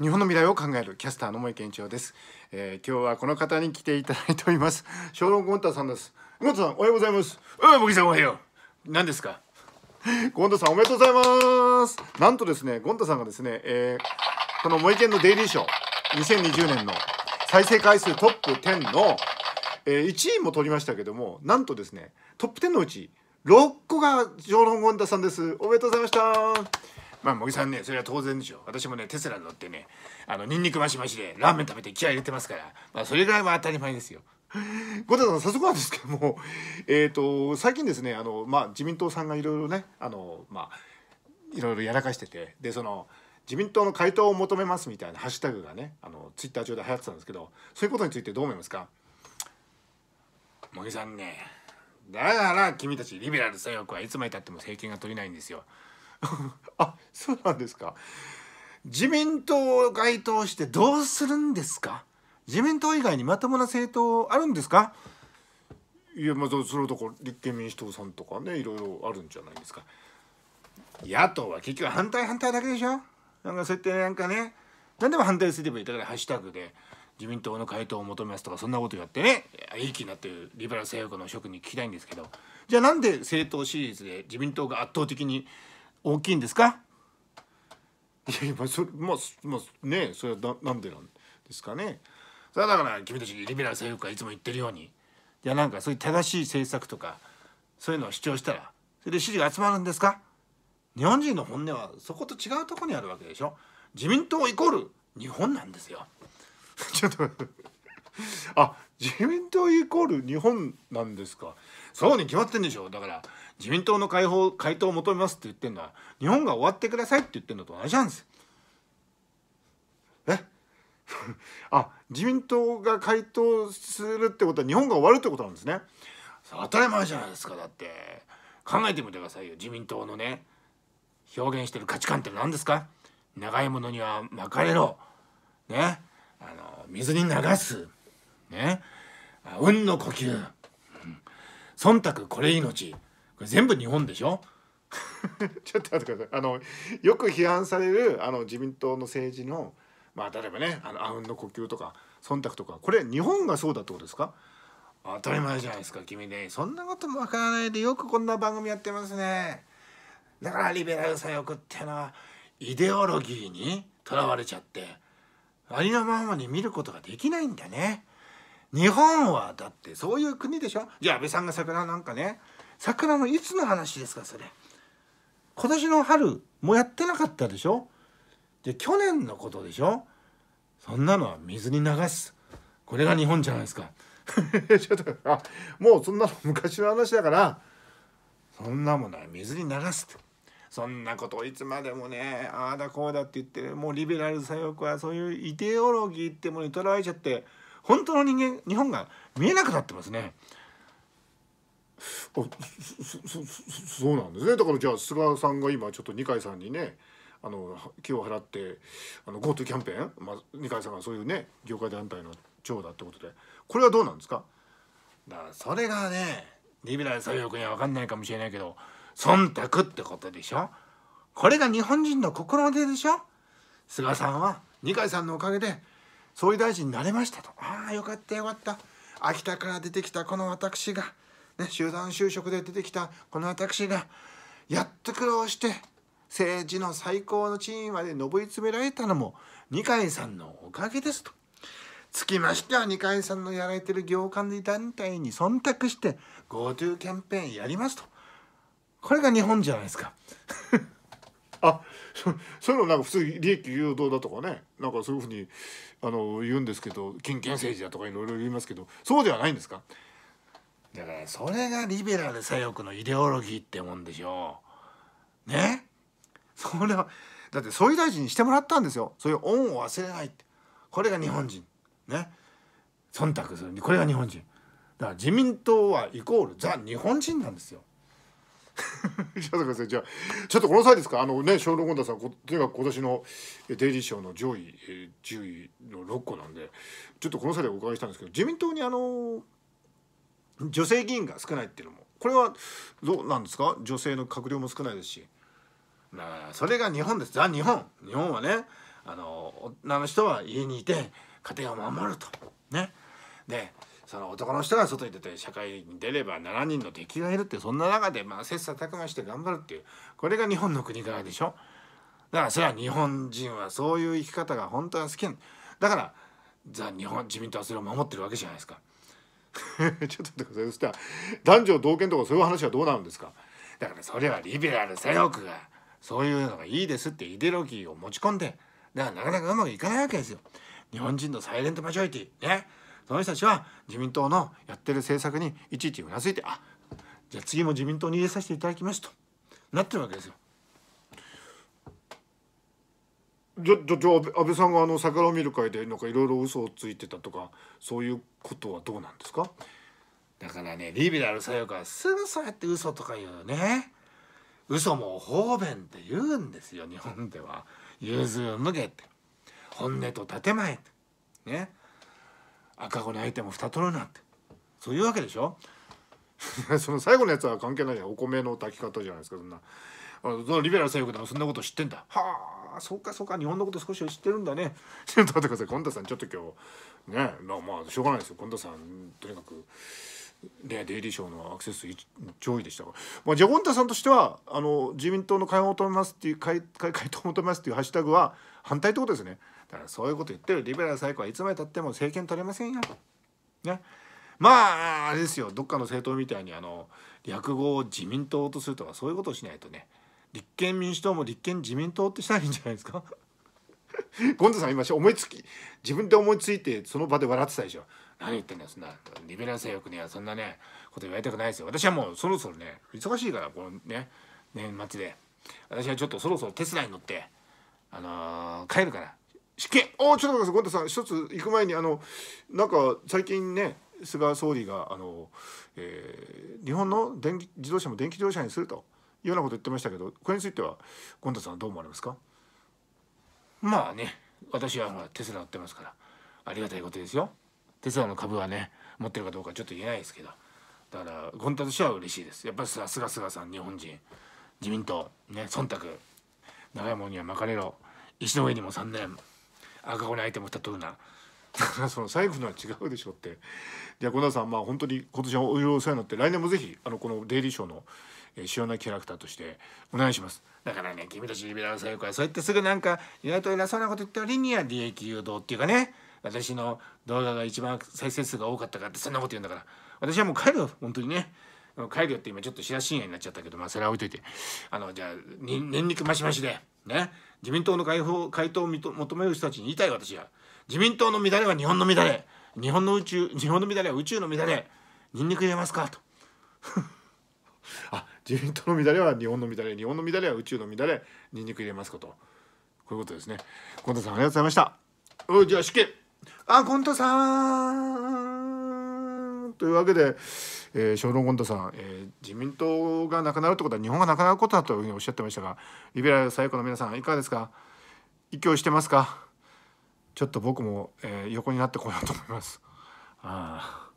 日本の未来を考えるキャスターの森健一郎です、えー、今日はこの方に来ていただいております 小論ゴンタさんですゴンタさんおはようございますうん僕さんおはよう何ですか ゴンタさんおめでとうございますなんとですねゴンタさんがですね、えー、この森健のデイリーショー2020年の再生回数トップ10の、えー、1位も取りましたけどもなんとですねトップ10のうち6個が小論ゴンタさんですおめでとうございましたまあ茂木さんねそれは当然でしょ私もねテスラに乗ってねあのニンニクマシマシでラーメン食べて気合入れてますから、まあ、それぐらいは当たり前ですよ。ご田さん早速なんですけども、えーと、と最近ですねあの、まあ、自民党さんがいろいろねあの、まあ、いろいろやらかしててでその自民党の回答を求めますみたいなハッシュタグがねあのツイッター上で流行ってたんですけどそういうことについてどう思いますか茂木さんねだから君たちリベラル左翼はいつまでたっても政権が取れないんですよ あそうなんですか自民党を該当してどうするんですか自民党以外にまともな政党あるんですかいやまあそれとか立憲民主党さんとかねいろいろあるんじゃないですか野党は結局反対反対だけでしょなんかそうやってなんかね何でも反対すればいいだからハッシュタグで自民党の回答を求めますとかそんなことやってねいい気になってるリベラル政府の職に聞きたいんですけどじゃあなんで政党シリーズで自民党が圧倒的に大きいんですかいやいやそれまあ、まあ、ねそれはなんでなんですかねそれだから君たちリベラル政府がいつも言ってるようにいやなんかそういう正しい政策とかそういうのを主張したらそれで支持が集まるんですか日本人の本音はそこと違うところにあるわけでしょ自民党イコール日本なんですよちょっとあ自民党イコール日本なんですかそうに決まってんでしょだから自民党の解放回答を求めますって言ってんのは日本が終わってくださいって言ってんのと同じなんですえ あ自民党が回答するってことは日本が終わるってことなんですね当たり前じゃないですかだって考えてみてくださいよ自民党のね表現してる価値観って何ですか長いものには巻かれろねあの水に流すね運の呼吸、うん、忖度これ命これ全部日本でしょ ちょっと待ってくださいあのよく批判されるあの自民党の政治のまあ例えばねあのあうんの呼吸とか忖度とかこれ日本がそうだってことですか当たり前じゃないですか君ねそんなこともわからないでよくこんな番組やってますねだからリベラル左翼っていうのはイデオロギーにとらわれちゃってありのままに見ることができないんだね。日本はだってそういう国でしょじゃあ安倍さんが桜なんかね桜のいつの話ですかそれ今年の春もやってなかったでしょで去年のことでしょそんなのは水に流すこれが日本じゃないですか ちょっとあもうそんなの昔の話だからそんなものは水に流すとそんなことをいつまでもねああだこうだって言ってもうリベラル左翼はそういうイデオロギーってものにとらわれちゃって本当の人間日本が見えなくなってますね。あそそそうなんですねだからじゃあ菅さんが今ちょっと二階さんにねあの気を払ってあの GoTo キャンペーン、まあ、二階さんがそういうね業界団体の長だってことでこれはどうなんですかだからそれがねリベラル左翼には分かんないかもしれないけど忖度ってことでしょこれが日本人の心の手でしょ菅さんは二階さんのおかげで総理大臣になれましたとああよかったよかった秋田から出てきたこの私が、ね、集団就職で出てきたこの私がやっと苦労して政治の最高の地位まで上り詰められたのも二階さんのおかげですと。つきましては二階さんのやられてる業界団体に忖度して GoTo キャンペーンやりますと。これが日本じゃないですか。あそそういうのなんか普通利益誘導だとかねなんかそういうふうにあの言うんですけど金権政治だとかいろいろ言いますけどそうではないんですかだからそれがリベラル左翼のイデオロギーってもんでしょうねそれはだって総理大臣にしてもらったんですよそういう恩を忘れないってこれが日本人ね忖度するこれが日本人だから自民党はイコールザ日本人なんですよ ちょっとごめじゃちょっとこの際ですかあのね小野権田さんとにかく今年のデイリー賞の上位10位の6個なんでちょっとこの際でお伺いしたんですけど自民党にあの女性議員が少ないっていうのもこれはどうなんですか女性の閣僚も少ないですしまあそれが日本ですザ日本日本はねあの女の人は家にいて家庭を守るとねでその男の人が外に出て社会に出れば7人の敵がいるってそんな中でまあ切磋琢磨して頑張るっていうこれが日本の国らでしょだからそれは日本人はそういう生き方が本当は好きなだからザ日本自民党はそれを守ってるわけじゃないですか ちょっと待ってくださいそしたら男女同権とかそういう話はどうなるんですかだからそれはリベラル左翼がそういうのがいいですってイデロギーを持ち込んでだからなかなかうまくいかないわけですよ日本人のサイレントマジョリティねその人たちは自民党のやってる政策にいちいちうなずいてあじゃあ次も自民党に入れさせていただきますとなってるわけですよ。じゃじゃじゃ安倍さんがあの桜を見る会でなんかいろいろ嘘をついてたとかそういうことはどうなんですかだからねリベラル左からすぐそうやって嘘とか言うね嘘も方便って言うんですよ日本では融通を脱げって本音と建前ってね赤子に相手も蓋取るなってそういうわけでしょ その最後のやつは関係ないお米の炊き方じゃないですかそんなあのリベラル左翼でもそんなこと知ってんだはあそうかそうか日本のこと少しは知ってるんだね ちょっと待ってください近田さんちょっと今日ねまあまあしょうがないですよ近田さんとにかく。ね、デイリーショーのアクセス上位でしたが、まあ、じゃゴンタさんとしてはあの自民党の解放を求めますっていう解解解党を求めますっていうハッシュタグは反対ってことですね。だからそういうこと言ってるリベラル最高はいつまでたっても政権取れませんよ。ね。まああれですよどっかの政党みたいにあの略語を自民党とするとかそういうことをしないとね立憲民主党も立憲自民党ってしたらいいんじゃないですか ゴンザさん今思いつき自分で思いついてその場で笑ってたでしょ何言ってんだよそんなリベラル最府にはそんなねこと言われたくないですよ私はもうそろそろね忙しいからこのね年末で私はちょっとそろそろテスラに乗ってあのー、帰るから試験おちょっと待ってください権田さん一つ行く前にあのなんか最近ね菅総理があの、えー、日本の電気自動車も電気自動車にするというようなこと言ってましたけどこれについては権田さんどう思われますかまあね私はほらテスラ乗ってますからありがたいことですよテスラの株はね持ってるかどうかちょっと言えないですけどだから権田としては嬉しいですやっぱりさすが菅さん日本人自民党ね忖度長いもんには巻かれろ石の上にも3年赤子にイテムタトゥーな その財布のは違うでしょうってじゃあ小田さんまあ本当に今年はお色々お世話になって来年もぜひあのこの「デイリーショー」の主要なキャラクターとしてお願いしますだからね君たちリベラル左翼はそうやってすぐなんか意外と偉そうなこと言ったりには利益誘導っていうかね私の動画が一番再生数が多かったからってそんなこと言うんだから私はもう帰るよ本当にね帰るよって今ちょっと知らしんやになっちゃったけどまあそれは置いといてあのじゃあにんにくマしマしで。ね、自民党の解放回答を求める人たちに言いたい私は自民党の乱れは日本の乱れ日本の宇宙日本の乱れは宇宙の乱れニンニク入れますかと あ自民党の乱れは日本の乱れ日本の乱れは宇宙の乱れニンニク入れますことこういうことですね近藤さんありがとうございましたおじゃあ試験あ近藤さんというわけで、えー、小野権さん、えー、自民党がなくなるということは日本がなくなることだというふうにおっしゃってましたがリベラル最高の皆さんいかがですか一挙してますかちょっと僕も、えー、横になってこようと思います。ああ